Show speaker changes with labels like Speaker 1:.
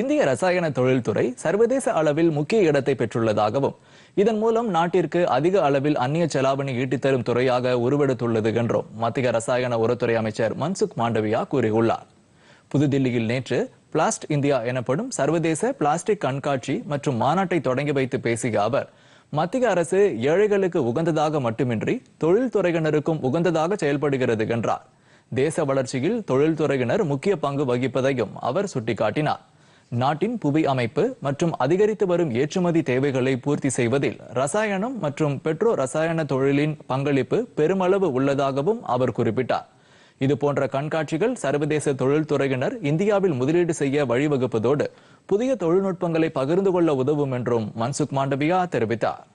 Speaker 1: இந்திய ரசாயன தொழில்துறை சர்வதேச அளவில் முக்கிய இடத்தை பெற்றுள்ளதாகவும் இதன் மூலம் நாட்டிற்கு அதிக அளவில் அந்நிய செலாவணி ஈட்டித்தரும் துறையாக உருவெடுத்துள்ளது என்றும் மத்திய ரசாயன உரத்துறை அமைச்சர் மன்சுக் மாண்டவியா கூறியுள்ளார் புதுதில்லியில் நேற்று பிளாஸ்ட் இந்தியா எனப்படும் சர்வதேச பிளாஸ்டிக் கண்காட்சி மற்றும் மாநாட்டை தொடங்கி வைத்து பேசிய அவர் மத்திய அரசு ஏழைகளுக்கு உகந்ததாக மட்டுமின்றி தொழில்துறையினருக்கும் உகந்ததாக செயல்படுகிறது என்றார் தேச வளர்ச்சியில் தொழில்துறையினர் முக்கிய பங்கு வகிப்பதையும் அவர் சுட்டிக்காட்டினார் நாட்டின் புவி அமைப்பு மற்றும் அதிகரித்து வரும் ஏற்றுமதி தேவைகளை பூர்த்தி செய்வதில் ரசாயனம் மற்றும் பெட்ரோ ரசாயன தொழிலின் பங்களிப்பு பெருமளவு உள்ளதாகவும் அவர் குறிப்பிட்டார் இதுபோன்ற கண்காட்சிகள் சர்வதேச தொழில்துறையினர் இந்தியாவில் முதலீடு செய்ய வழிவகுப்பதோடு புதிய தொழில்நுட்பங்களை பகிர்ந்து கொள்ள உதவும் என்றும் மன்சுக் மாண்டவியா தெரிவித்தார்